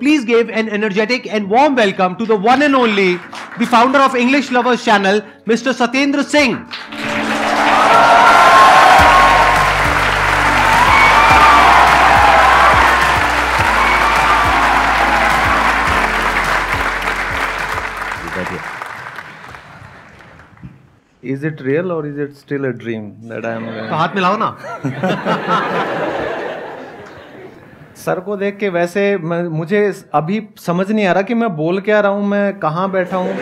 please give an energetic and warm welcome to the one and only, the founder of English Lovers Channel, Mr. Satendra Singh. Is it real or is it still a dream that I am? तो sir को देख के वैसे मुझे अभी समझ नहीं आ रहा कि मैं बोल क्या रहा हूँ मैं कहाँ बैठा हूँ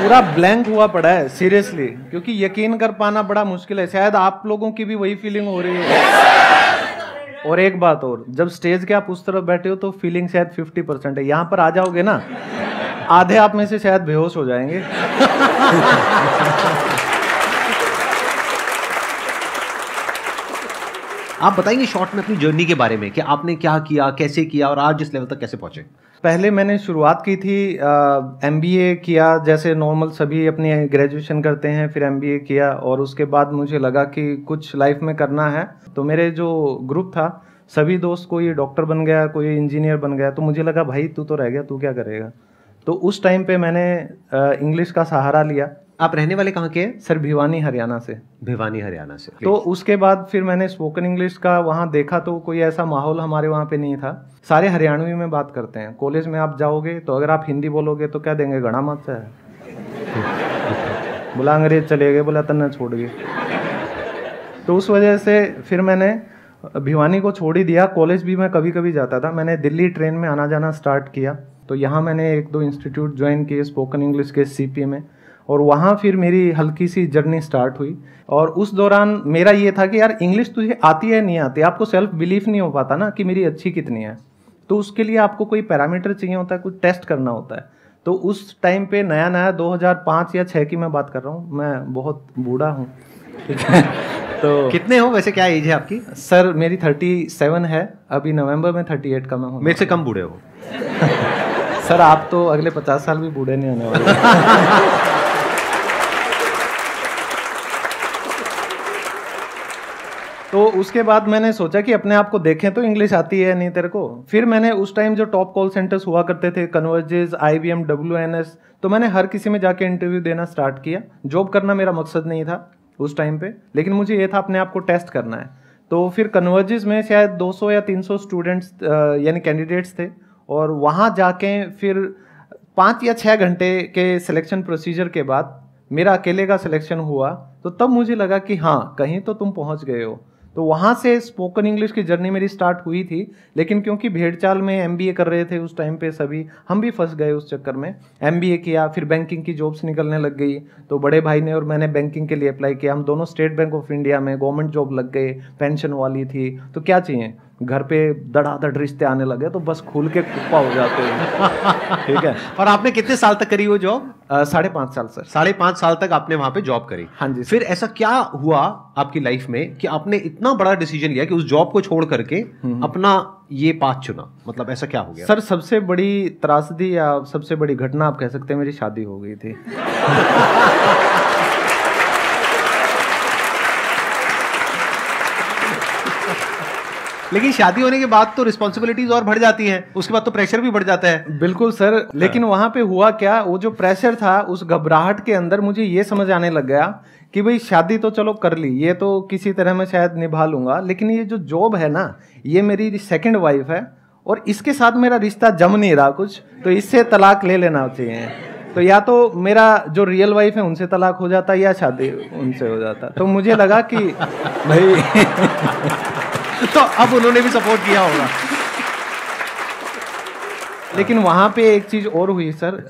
पूरा ब्लैंक हुआ पड़ा है सीरियसली क्योंकि यकीन कर पाना बड़ा मुश्किल है शायद आप लोगों की भी वही फीलिंग हो रही है और एक बात और जब स्टेज के आप उस तरफ बैठे हो तो फीलिंग शायद फिफ्टी परसेंट है यहाँ पर आ जाओगे ना आधे आप में से शायद बेहोश हो जाएंगे आप बताएंगे शॉर्ट में अपनी जर्नी के बारे में कि आपने क्या किया कैसे किया और आज जिस लेवल तक कैसे पहुंचे पहले मैंने शुरुआत की थी एम किया जैसे नॉर्मल सभी अपने ग्रेजुएशन करते हैं फिर एम किया और उसके बाद मुझे लगा कि कुछ लाइफ में करना है तो मेरे जो ग्रुप था सभी दोस्त कोई डॉक्टर बन गया कोई इंजीनियर बन गया तो मुझे लगा भाई तू तो रह गया तू क्या करेगा तो उस टाइम पे मैंने इंग्लिश का सहारा लिया आप रहने वाले कहाँ के हैं सर भिवानी हरियाणा से भिवानी हरियाणा से तो उसके बाद फिर मैंने स्पोकन इंग्लिश का वहाँ देखा तो कोई ऐसा माहौल हमारे वहाँ पे नहीं था सारे हरियाणवी में बात करते हैं कॉलेज में आप जाओगे तो अगर आप हिंदी बोलोगे तो क्या देंगे गणा मत है बोला अंग्रेज चले गए बोला तन्ना छोड़ गए तो उस वजह से फिर मैंने भिवानी को छोड़ ही दिया कॉलेज भी मैं कभी कभी जाता था मैंने दिल्ली ट्रेन में आना जाना स्टार्ट किया तो यहाँ मैंने एक दो इंस्टीट्यूट ज्वाइन किए स्पोकन इंग्लिश के सी में और वहाँ फिर मेरी हल्की सी जर्नी स्टार्ट हुई और उस दौरान मेरा ये था कि यार इंग्लिश तुझे आती है नहीं आती आपको सेल्फ बिलीफ नहीं हो पाता ना कि मेरी अच्छी कितनी है तो उसके लिए आपको कोई पैरामीटर चाहिए होता है कुछ टेस्ट करना होता है तो उस टाइम पे नया नया 2005 या 6 की मैं बात कर रहा हूँ मैं बहुत बूढ़ा हूँ तो कितने हो वैसे क्या एज है आपकी सर मेरी 37 है अभी नवंबर में 38 का मैं हूँ मेरे से कम बूढ़े हो सर आप तो अगले 50 साल भी बूढ़े नहीं होने वाले तो उसके बाद मैंने सोचा कि अपने आप को देखें तो इंग्लिश आती है नहीं तेरे को फिर मैंने उस टाइम जो टॉप कॉल सेंटर्स हुआ करते थे Convergys I V M W N S तो मैंने हर किसी में जाके इंटरव्यू देना स्टार्ट किया जॉब करना मेरा मकसद नहीं था उस टाइम पे लेकिन मुझे ये था अपने आप को टेस्ट करना है तो फिर कन्वर्जेज में शायद 200 या 300 स्टूडेंट्स यानी कैंडिडेट्स थे और वहाँ जाके फिर पाँच या छः घंटे के सिलेक्शन प्रोसीजर के बाद मेरा अकेले का सिलेक्शन हुआ तो तब मुझे लगा कि हाँ कहीं तो तुम पहुँच गए हो तो वहाँ से स्पोकन इंग्लिश की जर्नी मेरी स्टार्ट हुई थी लेकिन क्योंकि भेड़चाल में एम कर रहे थे उस टाइम पे सभी हम भी फंस गए उस चक्कर में एम किया फिर बैंकिंग की जॉब्स निकलने लग गई तो बड़े भाई ने और मैंने बैंकिंग के लिए अप्लाई किया हम दोनों स्टेट बैंक ऑफ इंडिया में गवर्नमेंट जॉब लग गए पेंशन वाली थी तो क्या चाहिए घर पे दड़ाधड़ रिश्ते आने लगे तो बस खुल के कुप्पा हो जाते हैं ठीक है और आपने कितने साल तक करी वो जॉब साढ़े पांच साल सर साढ़े पांच साल तक आपने वहां पे जॉब करी हाँ जी फिर ऐसा क्या हुआ आपकी लाइफ में कि आपने इतना बड़ा डिसीजन लिया कि उस जॉब को छोड़ करके हम्म, हम्म। अपना ये पास चुना मतलब ऐसा क्या हो गया सर सबसे बड़ी त्रासदी या सबसे बड़ी घटना आप कह सकते हैं मेरी शादी हो गई थी लेकिन शादी होने के बाद तो रिस्पॉन्सिबिलिटीज और बढ़ जाती है उसके बाद तो प्रेशर भी बढ़ जाता है बिल्कुल सर लेकिन हाँ। वहां पे हुआ क्या वो जो प्रेशर था उस घबराहट के अंदर मुझे ये समझ आने लग गया कि भाई शादी तो चलो कर ली ये तो किसी तरह मैं शायद निभा लूंगा लेकिन ये जो जॉब है ना ये मेरी सेकेंड वाइफ है और इसके साथ मेरा रिश्ता जम नहीं रहा कुछ तो इससे तलाक ले लेना चाहिए तो या तो मेरा जो रियल वाइफ है उनसे तलाक हो जाता या शादी उनसे हो जाता तो मुझे लगा कि भाई तो अब उन्होंने भी सपोर्ट किया होगा लेकिन वहां पे एक चीज़ और हुई सर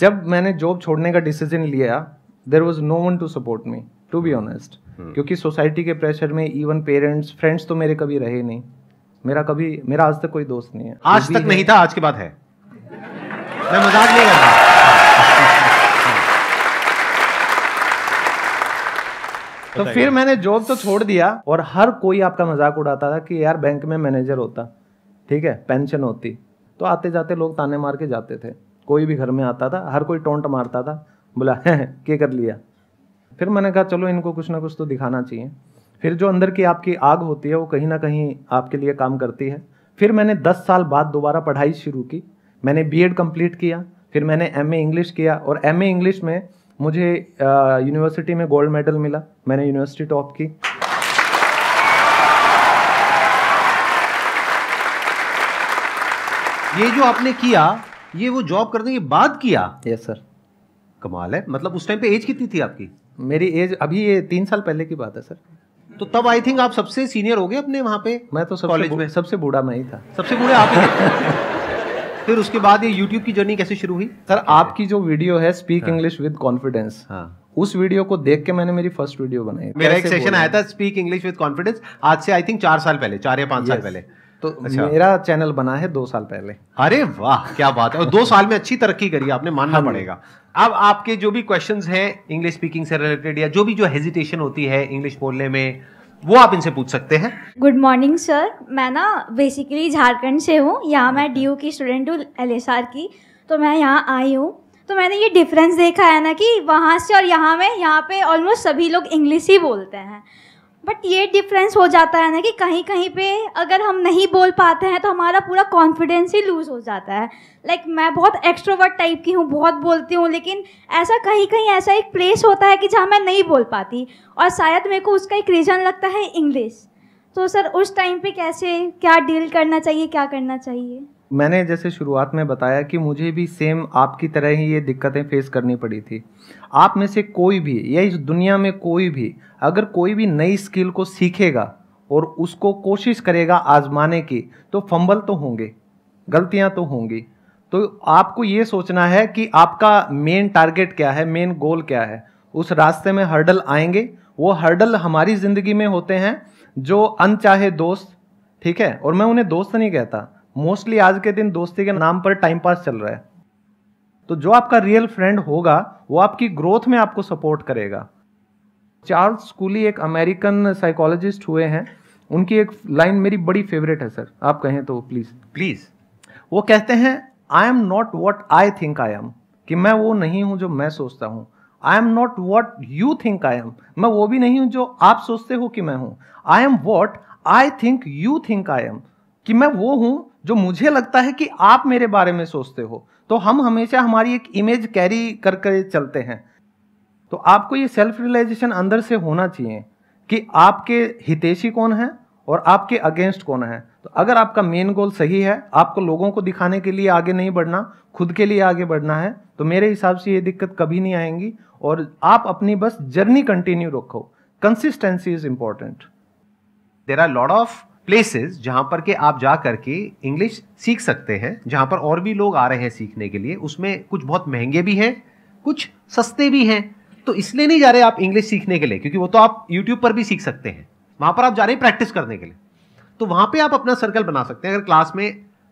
जब मैंने जॉब छोड़ने का डिसीजन लिया there was no one to support me to be honest क्योंकि सोसाइटी के प्रेशर में इवन पेरेंट्स फ्रेंड्स तो मेरे कभी रहे नहीं मेरा कभी मेरा आज तक कोई दोस्त नहीं है आज तक नहीं था आज के बाद है मैं मजाक नहीं कर रहा तो फिर मैंने जॉब तो छोड़ दिया और हर कोई आपका मजाक उड़ाता था कि यार बैंक में मैनेजर होता ठीक है पेंशन होती तो आते जाते लोग ताने मार के जाते थे कोई भी घर में आता था हर कोई टोंट मारता था बोला के कर लिया फिर मैंने कहा चलो इनको कुछ ना कुछ तो दिखाना चाहिए फिर जो अंदर की आपकी आग होती है वो कहीं ना कहीं आपके लिए काम करती है फिर मैंने 10 साल बाद दोबारा पढ़ाई शुरू की मैंने बीएड कंप्लीट किया फिर मैंने एमए इंग्लिश किया और एमए इंग्लिश में मुझे यूनिवर्सिटी में गोल्ड मेडल मिला मैंने यूनिवर्सिटी टॉप की ये जो आपने किया ये वो जॉब करने के बाद किया यस सर कमाल है मतलब उस टाइम पे एज कितनी थी आपकी मेरी एज अभी ये तीन साल पहले की बात है सर तो तब आई थिंक आप सबसे सीनियर हो गए अपने वहाँ पे मैं तो सबसे कॉलेज में सबसे बूढ़ा मैं ही था सबसे बूढ़े आप ही फिर उसके बाद ये YouTube की जर्नी कैसे शुरू हुई सर आपकी जो वीडियो है स्पीक इंग्लिश विद कॉन्फिडेंस उस वीडियो को देख के मैंने मेरी फर्स्ट वीडियो बनाई मेरा एक सेशन आया था स्पीक इंग्लिश विद कॉन्फिडेंस आज से आई थिंक चार साल पहले चार या पांच साल पहले तो अच्छा। मेरा चैनल बना है दो साल पहले अरे वाह क्या बात है और दो साल में अच्छी तरक्की करी आपने मानना हाँ। पड़ेगा अब आपके जो भी क्वेश्चंस हैं इंग्लिश स्पीकिंग से रिलेटेड या जो भी जो हेजिटेशन होती है इंग्लिश बोलने में वो आप इनसे पूछ सकते हैं गुड मॉर्निंग सर मैं ना बेसिकली झारखंड से हूँ यहाँ मैं डी की स्टूडेंट हूँ एल की तो मैं यहाँ आई हूँ तो मैंने ये डिफरेंस देखा है ना कि वहाँ से और यहाँ में यहाँ पे ऑलमोस्ट सभी लोग इंग्लिश ही बोलते हैं बट ये डिफरेंस हो जाता है ना कि कहीं कहीं पे अगर हम नहीं बोल पाते हैं तो हमारा पूरा कॉन्फिडेंस ही लूज़ हो जाता है लाइक like, मैं बहुत एक्स्ट्रोवर्ट टाइप की हूँ बहुत बोलती हूँ लेकिन ऐसा कहीं कहीं ऐसा एक प्लेस होता है कि जहाँ मैं नहीं बोल पाती और शायद मेरे को उसका एक रीज़न लगता है इंग्लिश तो सर उस टाइम पे कैसे क्या डील करना चाहिए क्या करना चाहिए मैंने जैसे शुरुआत में बताया कि मुझे भी सेम आपकी तरह ही ये दिक्कतें फेस करनी पड़ी थी आप में से कोई भी या इस दुनिया में कोई भी अगर कोई भी नई स्किल को सीखेगा और उसको कोशिश करेगा आजमाने की तो फंबल तो होंगे गलतियां तो होंगी तो आपको ये सोचना है कि आपका मेन टारगेट क्या है मेन गोल क्या है उस रास्ते में हर्डल आएंगे वो हर्डल हमारी ज़िंदगी में होते हैं जो अनचाहे दोस्त ठीक है और मैं उन्हें दोस्त नहीं कहता मोस्टली आज के दिन दोस्ती के नाम पर टाइम पास चल रहा है तो जो आपका रियल फ्रेंड होगा वो आपकी ग्रोथ में आपको सपोर्ट करेगा चार्ल्स स्कूली एक अमेरिकन साइकोलॉजिस्ट हुए हैं उनकी एक लाइन मेरी बड़ी फेवरेट है सर आप कहें तो प्लीज़ प्लीज़ वो कहते हैं I am not what I think I am कि मैं वो नहीं हूं जो मैं सोचता हूँ I am not what you think I am मैं वो भी नहीं हूं जो आप सोचते हो कि मैं हूं I am what I think you think I am कि मैं वो हूं जो मुझे लगता है कि आप मेरे बारे में सोचते हो तो हम हमेशा हमारी एक इमेज कैरी कर कर चलते हैं तो आपको ये सेल्फ रियलाइजेशन अंदर से होना चाहिए कि आपके हितेशी कौन है और आपके अगेंस्ट कौन है तो अगर आपका मेन गोल सही है आपको लोगों को दिखाने के लिए आगे नहीं बढ़ना खुद के लिए आगे बढ़ना है तो मेरे हिसाब से ये दिक्कत कभी नहीं आएंगी और आप अपनी बस जर्नी कंटिन्यू रखो consistency is important there are lot of places जहां पर के आप जा करके इंग्लिश सीख सकते हैं जहां पर और भी लोग आ रहे हैं सीखने के लिए उसमें कुछ बहुत महंगे भी हैं कुछ सस्ते भी हैं तो इसलिए नहीं जा रहे आप इंग्लिश सीखने के लिए क्योंकि वो तो आप यूट्यूब पर भी सीख सकते हैं वहां पर आप जा रहे हैं प्रैक्टिस करने के लिए तो वहां पर आप अपना सर्कल बना सकते हैं अगर क्लास में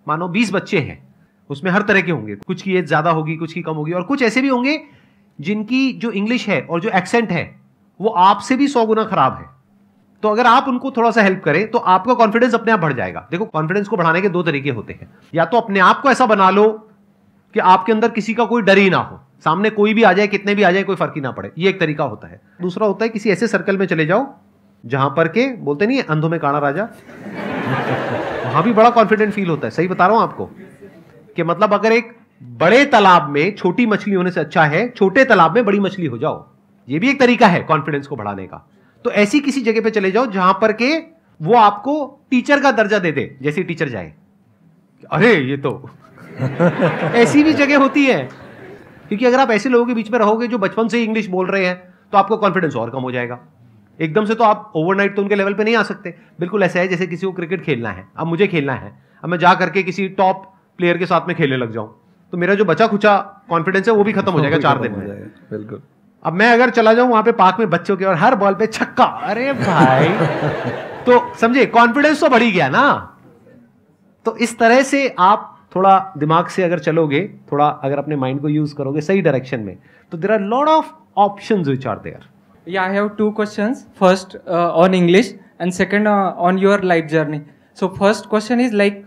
मानो बीस बच्चे हैं उसमें हर तरह के होंगे कुछ की एज ज़्यादा होगी कुछ की कम होगी और कुछ ऐसे भी होंगे जिनकी जो इंग्लिश है और जो एक्सेंट है वो आपसे भी सौ गुना खराब है तो अगर आप उनको थोड़ा सा हेल्प करें तो आपका कॉन्फिडेंस अपने आप बढ़ जाएगा देखो कॉन्फिडेंस को बढ़ाने के दो तरीके होते हैं या तो अपने आप को ऐसा बना लो कि आपके अंदर किसी का कोई डर ही ना हो सामने कोई भी आ जाए कितने भी आ जाए कोई फर्क ही ना पड़े ये एक तरीका होता है दूसरा होता है किसी ऐसे सर्कल में चले जाओ जहां पर के बोलते नहीं अंधो अंधों में काणा राजा वहां भी बड़ा कॉन्फिडेंट फील होता है सही बता रहा हूं आपको कि मतलब अगर एक बड़े तालाब में छोटी मछली होने से अच्छा है छोटे तालाब में बड़ी मछली हो जाओ ये भी एक तरीका है कॉन्फिडेंस को बढ़ाने का तो ऐसी किसी जगह पे चले जाओ जहां पर के वो आपको टीचर का दर्जा दे दे जैसे टीचर जाए अरे ये तो ऐसी भी जगह होती है क्योंकि अगर आप ऐसे लोगों के बीच में रहोगे जो बचपन से इंग्लिश बोल रहे हैं तो आपको कॉन्फिडेंस और कम हो जाएगा एकदम से तो आप ओवरनाइट तो उनके लेवल पे नहीं आ सकते बिल्कुल ऐसा है जैसे किसी को क्रिकेट खेलना है अब मुझे खेलना है अब मैं जा करके किसी टॉप प्लेयर के साथ में खेलने लग जाऊं तो मेरा जो बचा खुचा कॉन्फिडेंस है वो भी खत्म हो जाएगा चार दिन में बिल्कुल अब मैं अगर चला जाऊं वहां पे पार्क में बच्चों के और हर बॉल पे छक्का अरे भाई तो समझे कॉन्फिडेंस तो बढ़ी गया ना तो इस तरह से आप थोड़ा दिमाग से अगर चलोगे थोड़ा अगर अपने माइंड को यूज करोगे सही डायरेक्शन में तो there are lot of option which are there I have to question first on English and second on your life journey so first question is like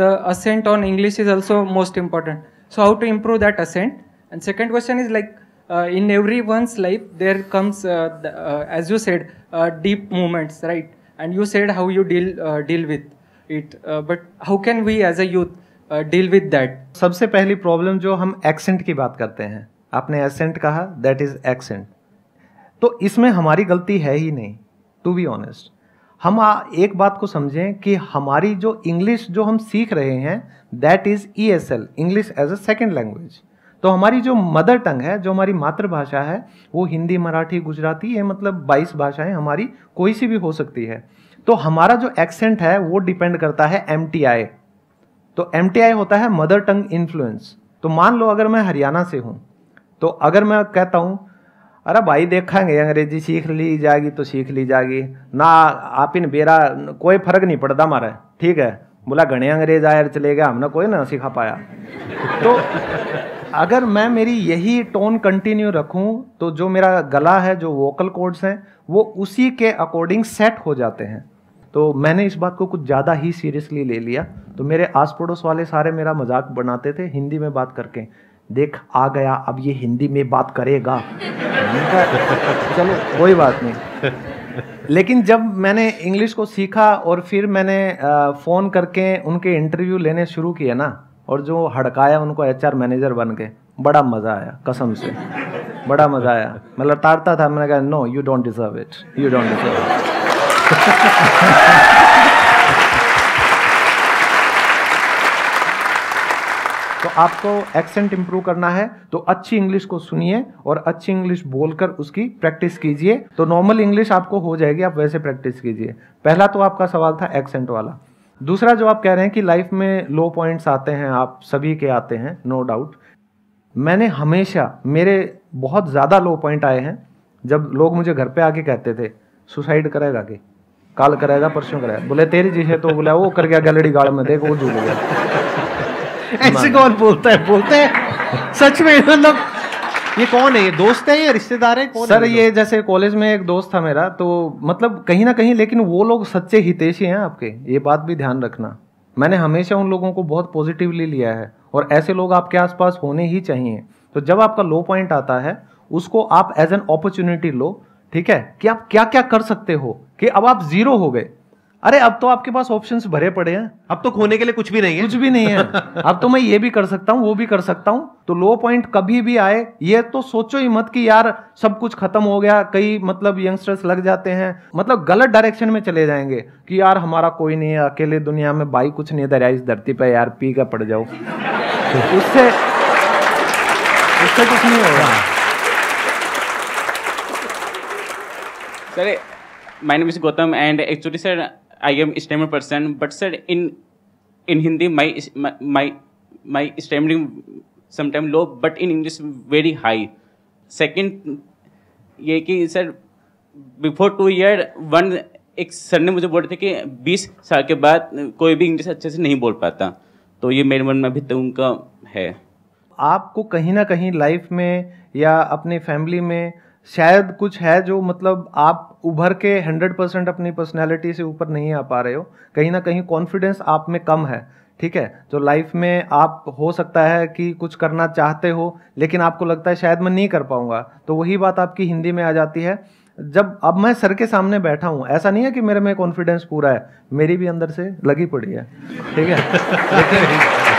the accent on English is also most important so how to improve that accent and second question is like uh, in everyone's life there comes uh, the, uh, as you said uh, deep moments right and you said how you deal uh, deal with it uh, but how can we as a youth deal with that सबसे पहली problem जो हम accent की बात करते हैं आपने accent कहा दैट इज एक्सेंट तो इसमें हमारी गलती है ही नहीं टू बी ऑनेस्ट हम आ, एक बात को समझें कि हमारी जो इंग्लिश जो हम सीख रहे हैं that is E S L English as a second language तो हमारी जो मदर टंग है जो हमारी मातृभाषा है वो हिंदी मराठी गुजराती ये मतलब 22 भाषाएं हमारी कोई सी भी हो सकती है तो हमारा जो एक्सेंट है वो डिपेंड करता है एम तो एम होता है मदर टंग इन्फ्लुएंस तो मान लो अगर मैं हरियाणा से हूँ तो अगर मैं कहता हूँ अरे भाई देखेंगे अंग्रेजी सीख ली जाएगी तो सीख ली जाएगी ना आप इन बेरा कोई फर्क नहीं पड़ता हमारा ठीक है बोला घने अंग्रेज आया चले गए हमने कोई ना सिखा पाया तो अगर मैं मेरी यही टोन कंटिन्यू रखूं तो जो मेरा गला है जो वोकल कोड्स हैं वो उसी के अकॉर्डिंग सेट हो जाते हैं तो मैंने इस बात को कुछ ज़्यादा ही सीरियसली ले लिया तो मेरे आस पड़ोस वाले सारे मेरा मजाक बनाते थे हिंदी में बात करके देख आ गया अब ये हिंदी में बात करेगा चलो कोई बात नहीं लेकिन जब मैंने इंग्लिश को सीखा और फिर मैंने फ़ोन करके उनके इंटरव्यू लेने शुरू किए ना और जो हड़काया उनको एचआर मैनेजर बन के बड़ा मज़ा आया कसम से बड़ा मज़ा आया मैं लताड़ता था मैंने कहा no you don't deserve it you don't deserve it तो आपको एक्सेंट इम्प्रूव करना है तो अच्छी इंग्लिश को सुनिए और अच्छी इंग्लिश बोलकर उसकी प्रैक्टिस कीजिए तो नॉर्मल इंग्लिश आपको हो जाएगी आप वैसे प्रैक्टिस कीजिए पहला तो आपका सवाल था एक्सेंट वाला दूसरा जो आप कह रहे हैं कि लाइफ में लो पॉइंट्स आते हैं आप सभी के आते हैं नो डाउट मैंने हमेशा मेरे बहुत ज़्यादा लो पॉइंट आए हैं जब लोग मुझे घर पे आके कहते थे सुसाइड करेगा कि काल करेगा परसों करेगा बोले तेरी जी है तो बोला वो कर गया गैलरी गाड़ में देख वो झूल गया ऐसे कौन बोलता है बोलते हैं सच में मतलब ये कौन है ये दोस्त है या रिश्तेदार है कौन सर है ये जैसे कॉलेज में एक दोस्त था मेरा तो मतलब कहीं ना कहीं लेकिन वो लोग सच्चे हितेशी हैं आपके ये बात भी ध्यान रखना मैंने हमेशा उन लोगों को बहुत पॉजिटिवली लिया है और ऐसे लोग आपके आसपास होने ही चाहिए तो जब आपका लो पॉइंट आता है उसको आप एज एन अपॉर्चुनिटी लो ठीक है कि आप क्या क्या कर सकते हो कि अब आप जीरो हो गए अरे अब तो आपके पास ऑप्शंस भरे पड़े हैं अब तो खोने के लिए कुछ भी नहीं है कुछ भी नहीं है अब तो मैं ये भी कर सकता हूँ वो भी कर सकता हूँ तो लो पॉइंट कभी भी आए ये तो सोचो ही मत कि यार सब कुछ खत्म हो गया कई मतलब यंगस्टर्स लग जाते हैं मतलब गलत डायरेक्शन में चले जाएंगे कि यार हमारा कोई नहीं है अकेले दुनिया में भाई कुछ नहीं दरिया इस धरती पर यार पी का पड़ जाओ उससे उससे कुछ नहीं होगा हाँ। Sir my name is Gautam and actually sir I am stammering person but sir in in Hindi my my my stammering sometime low but in English very high second ये कि sir before two year one एक sir ने मुझे बोल रहे थे कि बीस साल के बाद कोई भी इंग्लिश अच्छे से नहीं बोल पाता तो ये मेरे मन में अभी तक उनका है आपको कहीं ना कहीं लाइफ में या अपने फैमिली में शायद कुछ है जो मतलब आप उभर के 100 परसेंट अपनी पर्सनैलिटी से ऊपर नहीं आ पा रहे हो कहीं ना कहीं कॉन्फिडेंस आप में कम है ठीक है जो लाइफ में आप हो सकता है कि कुछ करना चाहते हो लेकिन आपको लगता है शायद मैं नहीं कर पाऊंगा तो वही बात आपकी हिंदी में आ जाती है जब अब मैं सर के सामने बैठा हूँ ऐसा नहीं है कि मेरे में कॉन्फिडेंस पूरा है मेरी भी अंदर से लगी पड़ी है ठीक है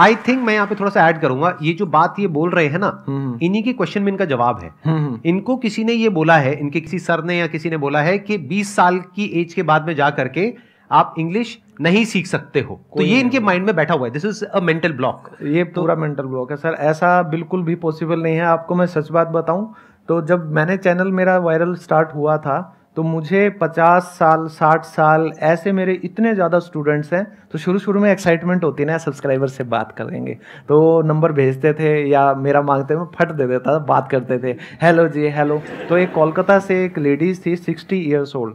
आई थिंक मैं यहाँ पे थोड़ा सा ऐड करूंगा ये जो बात ये बोल रहे हैं ना हम्म, हम्म। इन्हीं के क्वेश्चन में इनका जवाब है हम्म, इनको किसी ने ये बोला है इनके किसी सर ने या किसी ने बोला है कि 20 साल की एज के बाद में जा करके आप इंग्लिश नहीं सीख सकते हो तो ये इनके माइंड में बैठा हुआ है this is a mental block ये तो पूरा मेंटल ब्लॉक है सर ऐसा बिल्कुल भी पॉसिबल नहीं है आपको मैं सच बात बताऊं तो जब मैंने चैनल मेरा वायरल स्टार्ट हुआ था तो मुझे 50 साल 60 साल ऐसे मेरे इतने ज़्यादा स्टूडेंट्स हैं तो शुरू शुरू में एक्साइटमेंट होती ना सब्सक्राइबर से बात करेंगे तो नंबर भेजते थे या मेरा मांगते मैं फट दे देता था बात करते थे हेलो जी हेलो तो एक कोलकाता से एक लेडीज़ थी सिक्सटी ईयर्स ओल्ड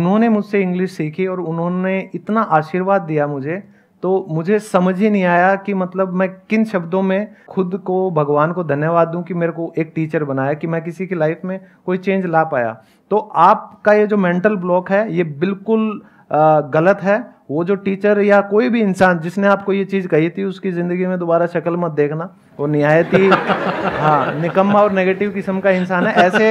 उन्होंने मुझसे इंग्लिश सीखी और उन्होंने इतना आशीर्वाद दिया मुझे तो मुझे समझ ही नहीं आया कि मतलब मैं किन शब्दों में खुद को भगवान को धन्यवाद दूं कि मेरे को एक टीचर बनाया कि मैं किसी की लाइफ में कोई चेंज ला पाया तो आपका ये जो मेंटल ब्लॉक है ये बिल्कुल गलत है वो जो टीचर या कोई भी इंसान जिसने आपको ये चीज़ कही थी उसकी ज़िंदगी में दोबारा शक्ल मत देखना वो नहायत ही हाँ निकम्मा और नेगेटिव किस्म का इंसान है ऐसे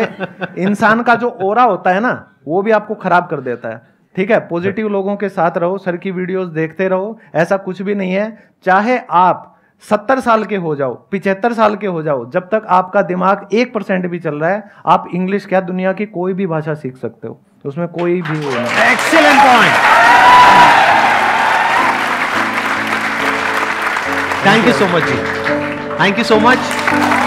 इंसान का जो ओरा होता है ना वो भी आपको ख़राब कर देता है ठीक है पॉजिटिव लोगों के साथ रहो सर की वीडियोस देखते रहो ऐसा कुछ भी नहीं है चाहे आप सत्तर साल के हो जाओ पिछहत्तर साल के हो जाओ जब तक आपका दिमाग एक परसेंट भी चल रहा है आप इंग्लिश क्या दुनिया की कोई भी भाषा सीख सकते हो उसमें कोई भी excellent point thank you so much जी थैंक यू सो मच